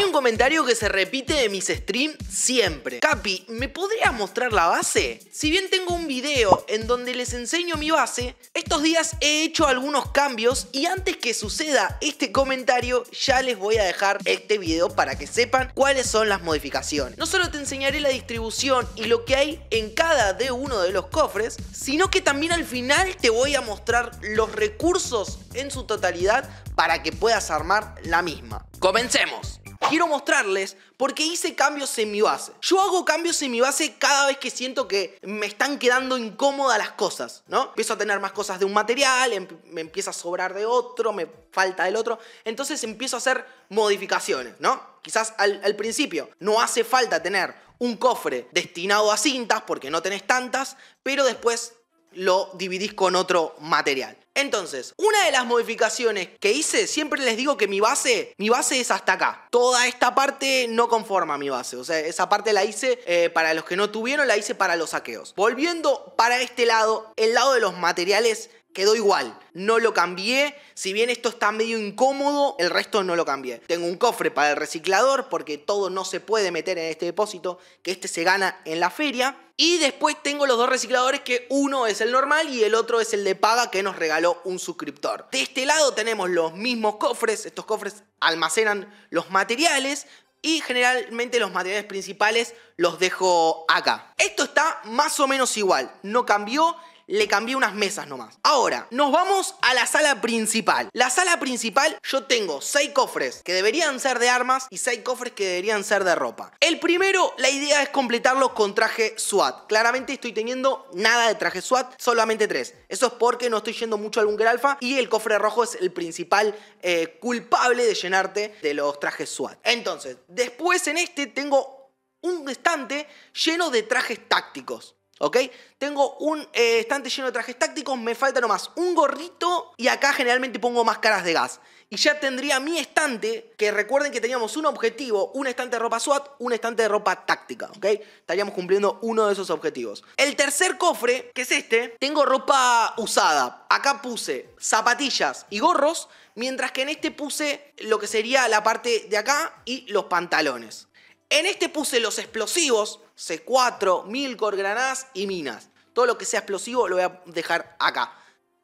Hay un comentario que se repite de mis streams siempre. Capi, ¿me podrías mostrar la base? Si bien tengo un video en donde les enseño mi base, estos días he hecho algunos cambios y antes que suceda este comentario ya les voy a dejar este video para que sepan cuáles son las modificaciones. No solo te enseñaré la distribución y lo que hay en cada de uno de los cofres, sino que también al final te voy a mostrar los recursos en su totalidad para que puedas armar la misma. ¡Comencemos! quiero mostrarles por qué hice cambios en mi base. Yo hago cambios en mi base cada vez que siento que me están quedando incómodas las cosas, ¿no? Empiezo a tener más cosas de un material, em, me empieza a sobrar de otro, me falta del otro. Entonces empiezo a hacer modificaciones, ¿no? Quizás al, al principio no hace falta tener un cofre destinado a cintas porque no tenés tantas, pero después lo dividís con otro material. Entonces, una de las modificaciones que hice, siempre les digo que mi base, mi base es hasta acá. Toda esta parte no conforma mi base. O sea, esa parte la hice eh, para los que no tuvieron, la hice para los saqueos. Volviendo para este lado, el lado de los materiales Quedó igual, no lo cambié, si bien esto está medio incómodo, el resto no lo cambié. Tengo un cofre para el reciclador porque todo no se puede meter en este depósito, que este se gana en la feria. Y después tengo los dos recicladores que uno es el normal y el otro es el de paga que nos regaló un suscriptor. De este lado tenemos los mismos cofres, estos cofres almacenan los materiales, y generalmente los materiales principales los dejo acá. Esto está más o menos igual, no cambió, le cambié unas mesas nomás. Ahora, nos vamos a la sala principal. La sala principal yo tengo 6 cofres que deberían ser de armas y 6 cofres que deberían ser de ropa. El primero, la idea es completarlo con traje SWAT. Claramente estoy teniendo nada de traje SWAT, solamente 3. Eso es porque no estoy yendo mucho al Bunker alfa y el cofre rojo es el principal eh, culpable de llenarte de los trajes SWAT. Entonces, después en este tengo un estante lleno de trajes tácticos. ¿Ok? Tengo un eh, estante lleno de trajes tácticos, me falta nomás un gorrito y acá generalmente pongo máscaras de gas. Y ya tendría mi estante, que recuerden que teníamos un objetivo, un estante de ropa SWAT, un estante de ropa táctica, ¿ok? Estaríamos cumpliendo uno de esos objetivos. El tercer cofre, que es este, tengo ropa usada. Acá puse zapatillas y gorros, mientras que en este puse lo que sería la parte de acá y los pantalones. En este puse los explosivos, C4, Milcor, granadas y minas. Todo lo que sea explosivo lo voy a dejar acá.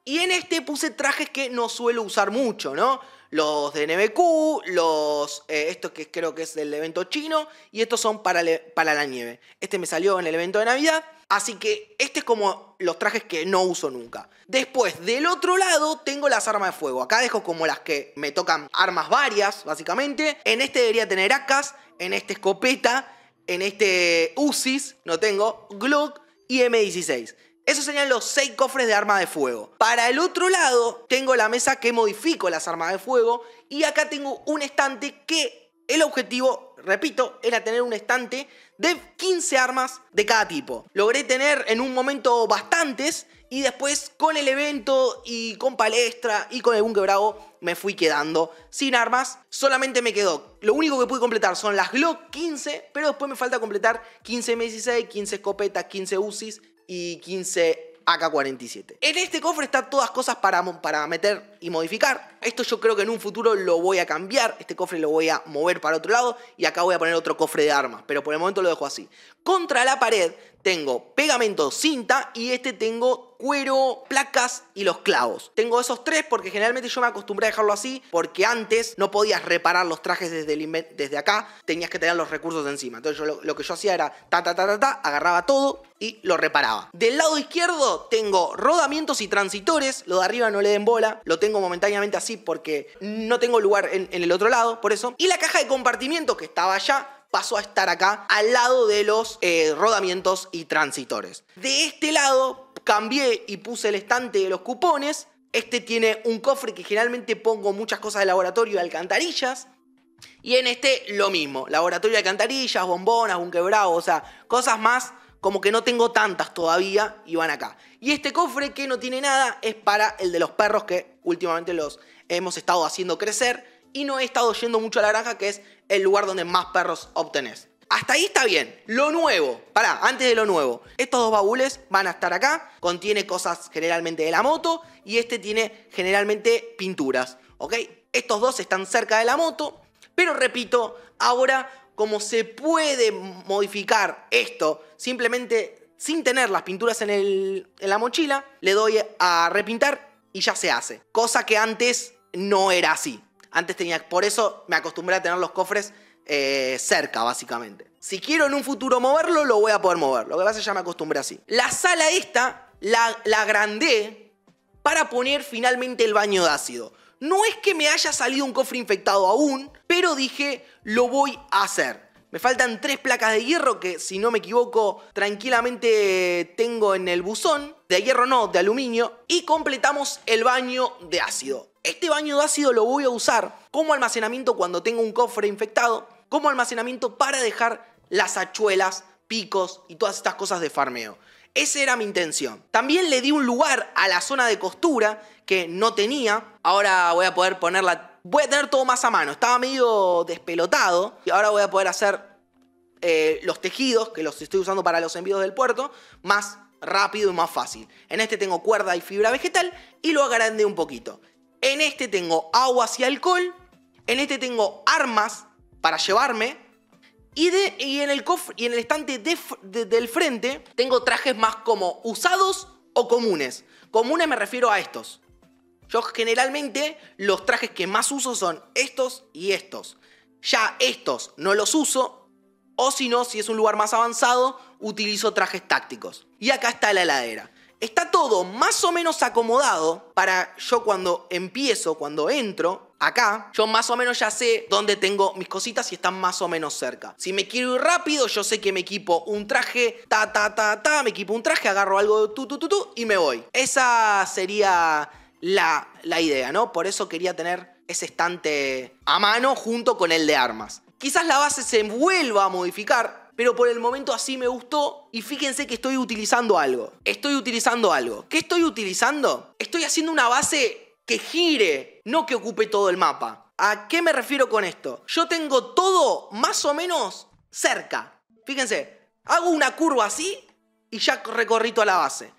Y en este puse trajes que no suelo usar mucho, ¿no? Los de NBQ, los, eh, estos que creo que es del evento chino, y estos son para, para la nieve. Este me salió en el evento de Navidad, así que este es como los trajes que no uso nunca. Después, del otro lado, tengo las armas de fuego. Acá dejo como las que me tocan armas varias, básicamente. En este debería tener acas, en este escopeta, en este UCIS, no tengo, Glock y M16. Esos serían los 6 cofres de armas de fuego. Para el otro lado, tengo la mesa que modifico las armas de fuego. Y acá tengo un estante que el objetivo, repito, era tener un estante de 15 armas de cada tipo. Logré tener en un momento bastantes y después con el evento y con palestra y con el Bunker me fui quedando sin armas. Solamente me quedó. Lo único que pude completar son las Glock 15, pero después me falta completar 15 M16, 15 escopetas, 15 usis y 15 AK-47. En este cofre están todas cosas para, para meter y modificar. Esto yo creo que en un futuro lo voy a cambiar. Este cofre lo voy a mover para otro lado y acá voy a poner otro cofre de armas. Pero por el momento lo dejo así. Contra la pared tengo pegamento, cinta y este tengo cuero, placas y los clavos. Tengo esos tres porque generalmente yo me acostumbré a dejarlo así porque antes no podías reparar los trajes desde, desde acá, tenías que tener los recursos encima. Entonces yo lo, que yo hacía era ta ta ta agarraba todo y lo reparaba. Del lado izquierdo tengo rodamientos y transitores, lo de arriba no le den bola, lo tengo momentáneamente así porque no tengo lugar en, en el otro lado, por eso. Y la caja de compartimiento que estaba allá pasó a estar acá al lado de los eh, rodamientos y transitores. De este lado cambié y puse el estante de los cupones. Este tiene un cofre que generalmente pongo muchas cosas de laboratorio y alcantarillas. Y en este lo mismo, laboratorio de alcantarillas, bombonas, un quebrado, o sea, cosas más como que no tengo tantas todavía y van acá. Y este cofre que no tiene nada es para el de los perros que últimamente los hemos estado haciendo crecer y no he estado yendo mucho a la granja, que es el lugar donde más perros obtenés. Hasta ahí está bien. Lo nuevo, pará, antes de lo nuevo, estos dos baúles van a estar acá, contiene cosas generalmente de la moto y este tiene generalmente pinturas, ¿ok? Estos dos están cerca de la moto, pero repito, ahora como se puede modificar esto simplemente sin tener las pinturas en, el, en la mochila, le doy a repintar y ya se hace. Cosa que antes no era así. Antes tenía, por eso me acostumbré a tener los cofres eh, cerca, básicamente. Si quiero en un futuro moverlo, lo voy a poder mover. Lo que pasa es que ya me acostumbré así. La sala esta la, la agrandé para poner finalmente el baño de ácido. No es que me haya salido un cofre infectado aún, pero dije, lo voy a hacer. Me faltan tres placas de hierro que, si no me equivoco, tranquilamente tengo en el buzón. De hierro no, de aluminio. Y completamos el baño de ácido. Este baño de ácido lo voy a usar como almacenamiento cuando tengo un cofre infectado, como almacenamiento para dejar las hachuelas, picos y todas estas cosas de farmeo. Esa era mi intención. También le di un lugar a la zona de costura que no tenía. Ahora voy a poder ponerla... Voy a tener todo más a mano. Estaba medio despelotado. Y ahora voy a poder hacer eh, los tejidos, que los estoy usando para los envíos del puerto, más rápido y más fácil. En este tengo cuerda y fibra vegetal y lo agrandé un poquito. En este tengo aguas y alcohol. En este tengo armas para llevarme. Y, en el cofre, y en el estante del frente tengo trajes más como usados o comunes. Comunes me refiero a estos. Yo generalmente los trajes que más uso son estos y estos. Ya estos no los uso. O si no, si es un lugar más avanzado, utilizo trajes tácticos. Y acá está la heladera. Está todo más o menos acomodado para yo cuando empiezo, cuando entro, acá, yo más o menos ya sé dónde tengo mis cositas y están más o menos cerca. Si me quiero ir rápido, yo sé que me equipo un traje, ta, ta, ta, ta, me equipo un traje, agarro algo, tu, tu, tu, tu, y me voy. Esa sería la, la idea, ¿no? Por eso quería tener ese estante a mano junto con el de armas. Quizás la base se vuelva a modificar, pero por el momento así me gustó y fíjense que estoy utilizando algo. Estoy utilizando algo. ¿Qué estoy utilizando? Estoy haciendo una base que gire, no que ocupe todo el mapa. ¿A qué me refiero con esto? Yo tengo todo más o menos cerca. Fíjense, hago una curva así y ya recorrí toda la base.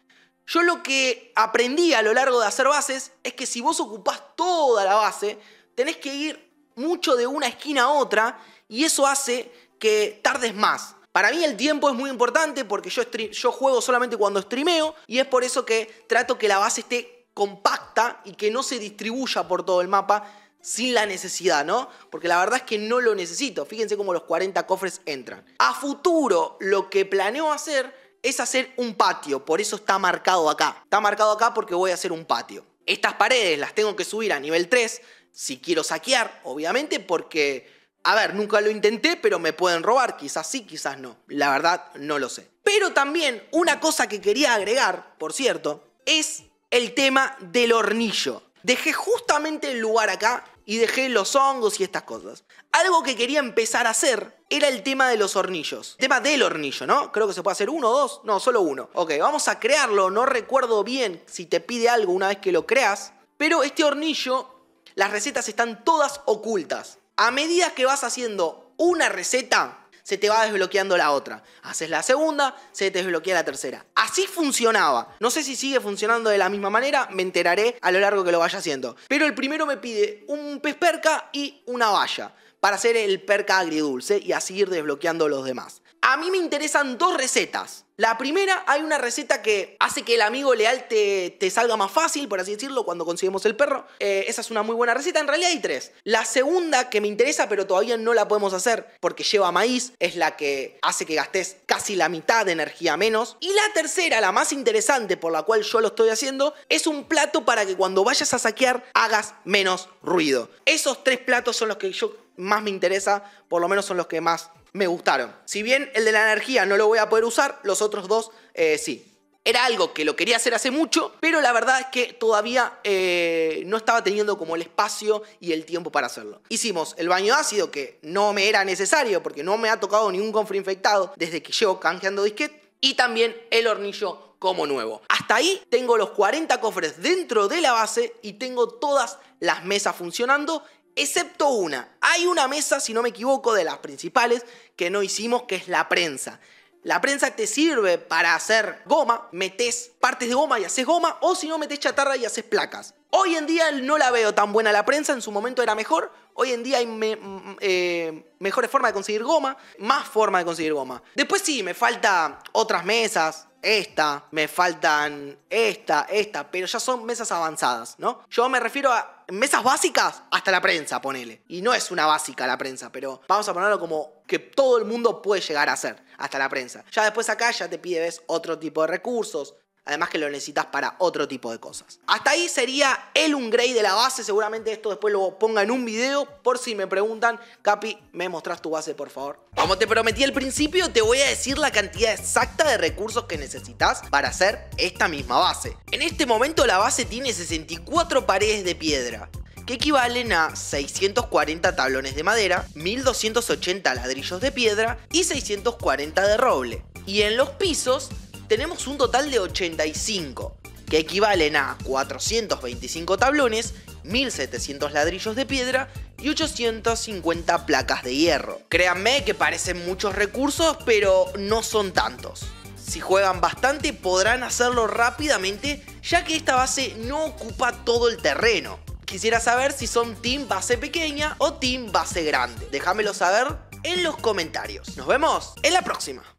Yo lo que aprendí a lo largo de hacer bases es que si vos ocupás toda la base, tenés que ir mucho de una esquina a otra y eso hace que tardes más. Para mí el tiempo es muy importante porque yo, yo juego solamente cuando streameo y es por eso que trato que la base esté compacta y que no se distribuya por todo el mapa sin la necesidad, ¿no? Porque la verdad es que no lo necesito. Fíjense cómo los 40 cofres entran. A futuro lo que planeo hacer es hacer un patio, por eso está marcado acá. Está marcado acá porque voy a hacer un patio. Estas paredes las tengo que subir a nivel 3 si quiero saquear, obviamente, porque a ver, nunca lo intenté, pero me pueden robar, quizás sí, quizás no. La verdad, no lo sé. Pero también una cosa que quería agregar, por cierto, es el tema del hornillo. Dejé justamente el lugar acá y dejé los hongos y estas cosas. Algo que quería empezar a hacer era el tema de los hornillos. tema del hornillo, ¿no? Creo que se puede hacer uno o dos. No, solo uno. Ok, vamos a crearlo. No recuerdo bien si te pide algo una vez que lo creas. Pero este hornillo, las recetas están todas ocultas. A medida que vas haciendo una receta, se te va desbloqueando la otra. Haces la segunda, se te desbloquea la tercera. Así funcionaba. No sé si sigue funcionando de la misma manera, me enteraré a lo largo que lo vaya haciendo. Pero el primero me pide un pez perca y una valla para hacer el perca agridulce y así ir desbloqueando los demás. A mí me interesan dos recetas. La primera, hay una receta que hace que el amigo leal te, salga más fácil, por así decirlo, cuando conseguimos el perro. Eh, esa es una muy buena receta, en realidad hay tres. La segunda que me interesa, pero todavía no la podemos hacer porque lleva maíz, es la que hace que gastes casi la mitad de energía menos. Y la tercera, la más interesante por la cual yo lo estoy haciendo, es un plato para que cuando vayas a saquear hagas menos ruido. Esos tres platos son los que yo más me interesa, por lo menos son los que más me gustaron. Si bien el de la energía no lo voy a poder usar, los otros dos eh, sí. Era algo que lo quería hacer hace mucho, pero la verdad es que todavía eh, no estaba teniendo como el espacio y el tiempo para hacerlo. Hicimos el baño ácido, que no me era necesario porque no me ha tocado ningún cofre infectado desde que llevo canjeando disquet y también el hornillo como nuevo. Hasta ahí tengo los 40 cofres dentro de la base y tengo todas las mesas funcionando excepto una. Hay una mesa, si no me equivoco, de las principales que no hicimos, que es la prensa. La prensa te sirve para hacer goma, metes partes de goma y haces goma, o si no, metes chatarra y haces placas. Hoy en día no la veo tan buena la prensa, en su momento era mejor. Hoy en día hay eh, mejores formas de conseguir goma, más formas de conseguir goma. Después sí, me falta otras mesas, esta, me faltan esta, esta, pero ya son mesas avanzadas, ¿no? Yo me refiero a mesas básicas hasta la prensa, ponele. Y no es una básica la prensa, pero vamos a ponerlo como que todo el mundo puede llegar a hacer hasta la prensa. Ya después acá ya te pides otro tipo de recursos, Además que lo necesitas para otro tipo de cosas. Hasta ahí sería el Ungrey de la base. Seguramente esto después lo ponga en un video. Por si me preguntan, Capi, ¿me mostras tu base, por favor? Como te prometí al principio, te voy a decir la cantidad exacta de recursos que necesitas para hacer esta misma base. En este momento la base tiene 64 paredes de piedra que equivalen a 640 tablones de madera, 1280 ladrillos de piedra y 640 de roble. Y en los pisos tenemos un total de 85, que equivalen a 425 tablones, 1700 ladrillos de piedra y 850 placas de hierro. Créanme que parecen muchos recursos, pero no son tantos. Si juegan bastante podrán hacerlo rápidamente, ya que esta base no ocupa todo el terreno. Quisiera saber si son team base pequeña o team base grande. Déjamelo saber en los comentarios. Nos vemos en la próxima.